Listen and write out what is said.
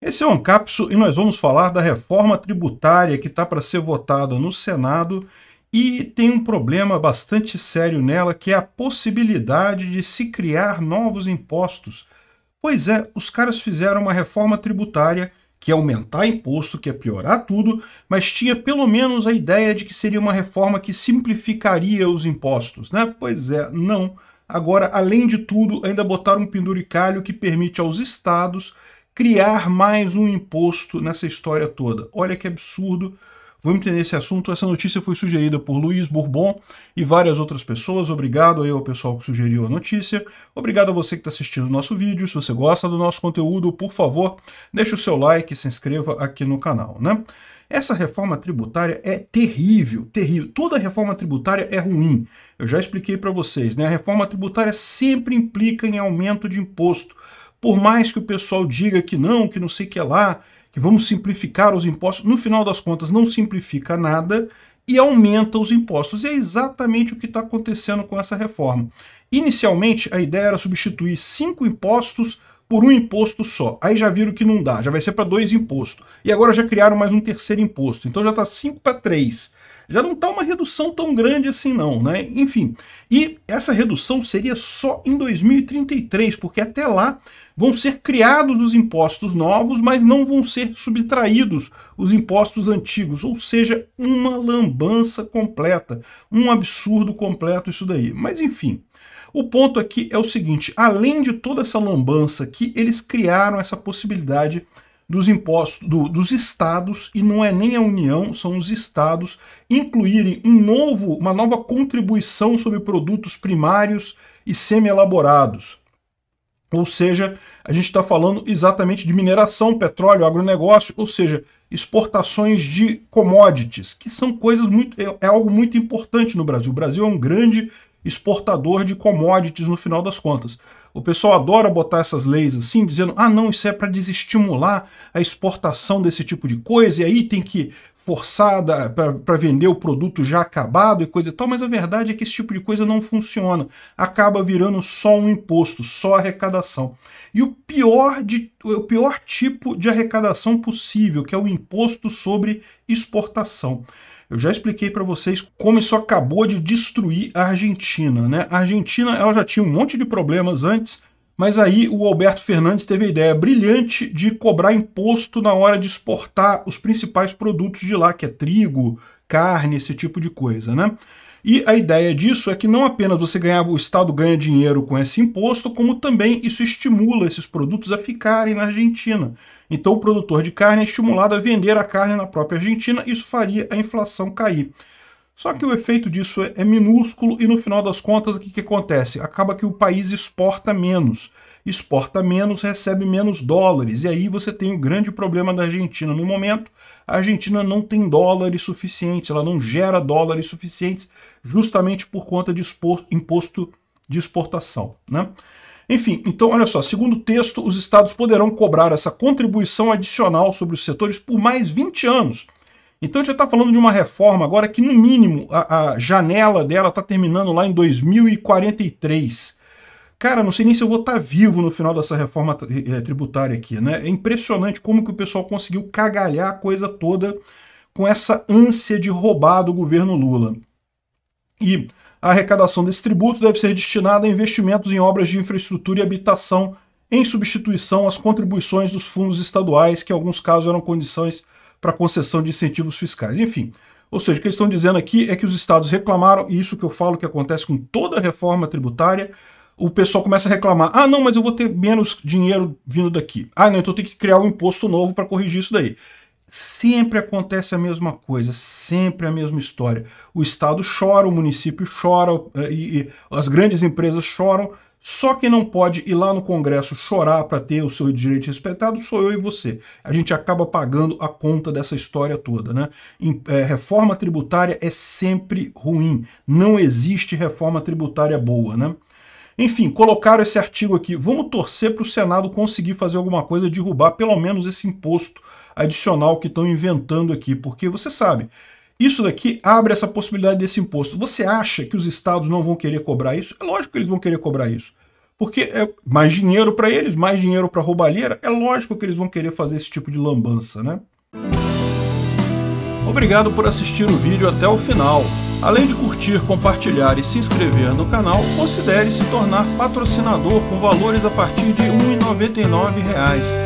Esse é o capso e nós vamos falar da reforma tributária que está para ser votada no Senado e tem um problema bastante sério nela, que é a possibilidade de se criar novos impostos. Pois é, os caras fizeram uma reforma tributária que é aumentar imposto, que é piorar tudo, mas tinha pelo menos a ideia de que seria uma reforma que simplificaria os impostos, né? Pois é, não. Agora, além de tudo, ainda botaram um penduricalho que permite aos estados criar mais um imposto nessa história toda. Olha que absurdo. Vamos entender esse assunto. Essa notícia foi sugerida por Luiz Bourbon e várias outras pessoas. Obrigado aí ao pessoal que sugeriu a notícia. Obrigado a você que está assistindo o nosso vídeo. Se você gosta do nosso conteúdo, por favor, deixe o seu like e se inscreva aqui no canal, né? Essa reforma tributária é terrível, terrível. Toda reforma tributária é ruim. Eu já expliquei para vocês, né? A reforma tributária sempre implica em aumento de imposto. Por mais que o pessoal diga que não, que não sei o que lá, que vamos simplificar os impostos, no final das contas não simplifica nada e aumenta os impostos. E é exatamente o que está acontecendo com essa reforma. Inicialmente, a ideia era substituir cinco impostos por um imposto só. Aí já viram que não dá, já vai ser para dois impostos. E agora já criaram mais um terceiro imposto. Então já está cinco para três já não está uma redução tão grande assim não, né? Enfim, e essa redução seria só em 2033, porque até lá vão ser criados os impostos novos, mas não vão ser subtraídos os impostos antigos, ou seja, uma lambança completa, um absurdo completo isso daí. Mas enfim, o ponto aqui é o seguinte, além de toda essa lambança aqui, eles criaram essa possibilidade dos impostos do, dos estados e não é nem a União, são os estados incluírem um novo, uma nova contribuição sobre produtos primários e semi-elaborados. Ou seja, a gente está falando exatamente de mineração, petróleo, agronegócio, ou seja, exportações de commodities, que são coisas muito. é, é algo muito importante no Brasil. O Brasil é um grande exportador de commodities no final das contas. O pessoal adora botar essas leis assim, dizendo: ah, não, isso é para desestimular a exportação desse tipo de coisa, e aí tem que forçada para vender o produto já acabado e coisa e tal, mas a verdade é que esse tipo de coisa não funciona. Acaba virando só um imposto, só arrecadação. E o pior, de, o pior tipo de arrecadação possível, que é o imposto sobre exportação. Eu já expliquei para vocês como isso acabou de destruir a Argentina. Né? A Argentina ela já tinha um monte de problemas antes, mas aí o Alberto Fernandes teve a ideia brilhante de cobrar imposto na hora de exportar os principais produtos de lá, que é trigo, carne, esse tipo de coisa, né? E a ideia disso é que não apenas você ganhava, o Estado ganha dinheiro com esse imposto, como também isso estimula esses produtos a ficarem na Argentina. Então o produtor de carne é estimulado a vender a carne na própria Argentina, isso faria a inflação cair. Só que o efeito disso é, é minúsculo e no final das contas o que, que acontece? Acaba que o país exporta menos. Exporta menos, recebe menos dólares. E aí você tem o grande problema da Argentina no momento. A Argentina não tem dólares suficientes, ela não gera dólares suficientes justamente por conta de imposto de exportação. Né? Enfim, então olha só, segundo o texto, os estados poderão cobrar essa contribuição adicional sobre os setores por mais 20 anos então a gente está falando de uma reforma agora que, no mínimo, a, a janela dela está terminando lá em 2043. Cara, não sei nem se eu vou estar tá vivo no final dessa reforma eh, tributária aqui, né? É impressionante como que o pessoal conseguiu cagalhar a coisa toda com essa ânsia de roubar do governo Lula. E a arrecadação desse tributo deve ser destinada a investimentos em obras de infraestrutura e habitação, em substituição às contribuições dos fundos estaduais, que em alguns casos eram condições para concessão de incentivos fiscais. Enfim, ou seja, o que eles estão dizendo aqui é que os estados reclamaram, e isso que eu falo que acontece com toda reforma tributária, o pessoal começa a reclamar: ah, não, mas eu vou ter menos dinheiro vindo daqui. Ah, não, então tem que criar um imposto novo para corrigir isso daí. Sempre acontece a mesma coisa, sempre a mesma história. O Estado chora, o município chora, eh, e, e as grandes empresas choram, só quem não pode ir lá no Congresso chorar para ter o seu direito respeitado sou eu e você. A gente acaba pagando a conta dessa história toda. Né? Em, é, reforma tributária é sempre ruim. Não existe reforma tributária boa. Né? Enfim, colocaram esse artigo aqui. Vamos torcer para o Senado conseguir fazer alguma coisa, derrubar pelo menos esse imposto adicional que estão inventando aqui. Porque você sabe, isso daqui abre essa possibilidade desse imposto. Você acha que os estados não vão querer cobrar isso? É lógico que eles vão querer cobrar isso. Porque é mais dinheiro para eles, mais dinheiro para roubalheira, é lógico que eles vão querer fazer esse tipo de lambança, né? Obrigado por assistir o vídeo até o final. Além de curtir, compartilhar e se inscrever no canal, considere se tornar patrocinador com valores a partir de R$ 1,99